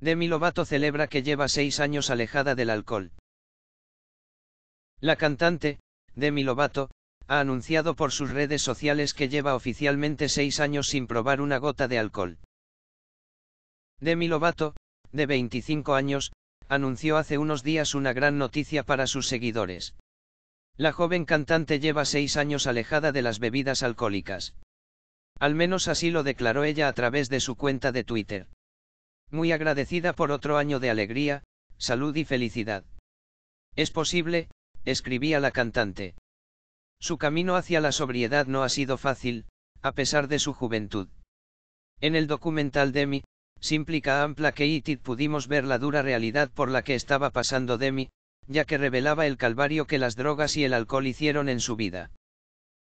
Demi Lovato celebra que lleva seis años alejada del alcohol. La cantante, Demi Lovato, ha anunciado por sus redes sociales que lleva oficialmente seis años sin probar una gota de alcohol. Demi Lovato, de 25 años, anunció hace unos días una gran noticia para sus seguidores. La joven cantante lleva seis años alejada de las bebidas alcohólicas. Al menos así lo declaró ella a través de su cuenta de Twitter. Muy agradecida por otro año de alegría, salud y felicidad. Es posible, escribía la cantante. Su camino hacia la sobriedad no ha sido fácil, a pesar de su juventud. En el documental Demi, Simplica Ampla Keitid pudimos ver la dura realidad por la que estaba pasando Demi, ya que revelaba el calvario que las drogas y el alcohol hicieron en su vida.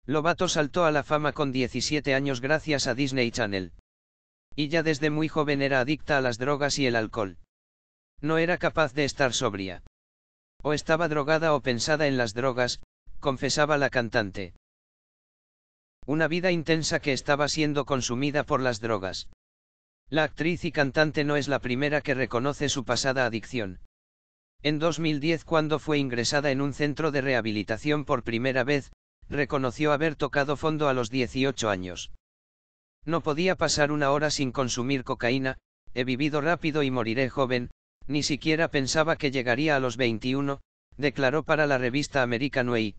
Lobato saltó a la fama con 17 años gracias a Disney Channel y ya desde muy joven era adicta a las drogas y el alcohol. No era capaz de estar sobria. O estaba drogada o pensada en las drogas, confesaba la cantante. Una vida intensa que estaba siendo consumida por las drogas. La actriz y cantante no es la primera que reconoce su pasada adicción. En 2010 cuando fue ingresada en un centro de rehabilitación por primera vez, reconoció haber tocado fondo a los 18 años. No podía pasar una hora sin consumir cocaína, he vivido rápido y moriré joven, ni siquiera pensaba que llegaría a los 21, declaró para la revista American Way.